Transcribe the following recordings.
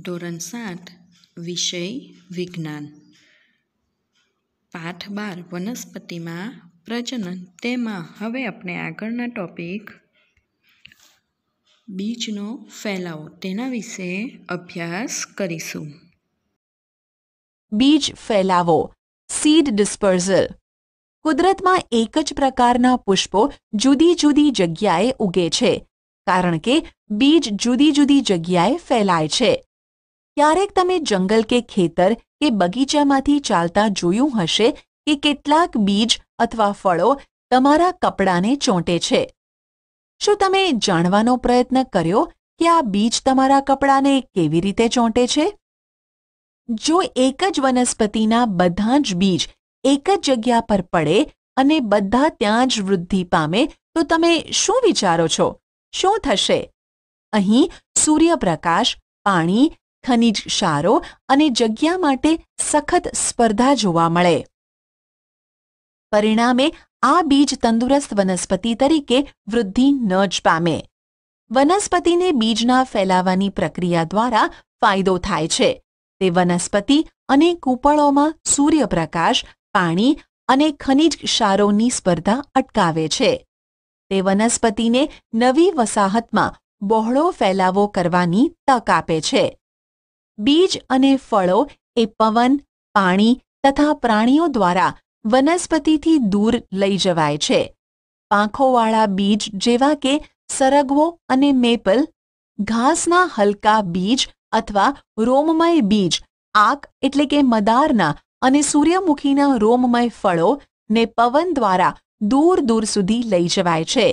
ધોરણ સાત વિષય વિજ્ઞાન પાઠ બાર વનસ્પતિમાં પ્રજનન તેમાં હવે આપણે આગળના ટોપિક બીજનો ફેલાવો તેના વિશે અભ્યાસ કરીશું બીજ ફેલાવો સીડ ડિસ્પર્ઝલ કુદરતમાં એક જ પ્રકારના પુષ્પો જુદી જુદી જગ્યાએ ઉગે છે કારણ કે બીજ જુદી જુદી જગ્યાએ ફેલાય છે ક્યારેક તમે જંગલ કે ખેતર કે બગીચામાંથી ચાલતા જોયું હશે કે કેટલાક બીજ અથવા ફળો તમારા કપડાને ચોંટે છે શું તમે જાણવાનો પ્રયત્ન કર્યો કે આ બીજ તમારા કપડાને કેવી રીતે ચોંટે છે જો એક જ વનસ્પતિના બધા જ બીજ એક જ જગ્યા પર પડે અને બધા ત્યાં જ વૃદ્ધિ પામે તો તમે શું વિચારો છો શું થશે અહીં સૂર્યપ્રકાશ પાણી ખનિજ ક્ષારો અને જગ્યા માટે સખત સ્પર્ધા જોવા મળે પરિણામે આ બીજ તંદુરસ્ત વનસ્પતિ તરીકે વૃદ્ધિ ન જ પામે વનસ્પતિને બીજના ફેલાવાની પ્રક્રિયા દ્વારા ફાયદો થાય છે તે વનસ્પતિ અને કૂપળોમાં સૂર્યપ્રકાશ પાણી અને ખનિજ ક્ષારોની સ્પર્ધા અટકાવે છે તે વનસ્પતિને નવી વસાહતમાં બહોળો ફેલાવો કરવાની તક આપે છે બીજ અને ફળો એ પવન પાણી તથા પ્રાણીઓ દ્વારા વનસ્પતિથી દૂર લઈ જવાય છે પાંખોવાળા બીજ જેવા કે સરગવો અને મેપલ ઘાસના હલકા બીજ અથવા રોમમય બીજ આક એટલે કે મદારના અને સૂર્યમુખીના રોમમય ફળો ને પવન દ્વારા દૂર દૂર સુધી લઈ જવાય છે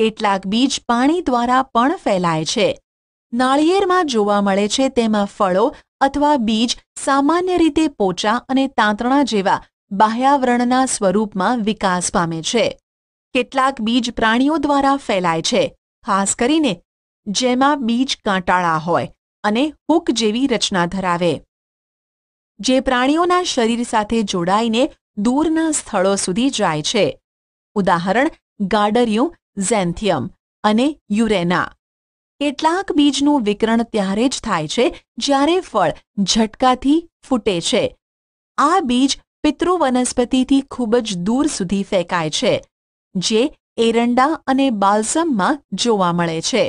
કેટલાક બીજ પાણી દ્વારા પણ ફેલાય છે નાળિયેરમાં જોવા મળે છે તેમાં ફળો અથવા બીજ સામાન્ય રીતે પોચા અને તાંતણા જેવા બાહ્યાવરણના સ્વરૂપમાં વિકાસ પામે છે કેટલાક બીજ પ્રાણીઓ દ્વારા ફેલાય છે ખાસ કરીને જેમાં બીજ કાંટાળા હોય અને હૂક જેવી રચના ધરાવે જે પ્રાણીઓના શરીર સાથે જોડાઈને દૂરના સ્થળો સુધી જાય છે ઉદાહરણ ગાડરિયું ઝેન્થિયમ અને યુરેના કેટલાક બીજનું વિકરણ ત્યારે જ થાય છે જ્યારે ફળ ઝટકાથી ફૂટે છે આ બીજ પિતૃ વનસ્પતિથી ખૂબ જ દૂર સુધી ફેંકાય છે જે એરંડા અને બાલ્સમમાં જોવા મળે છે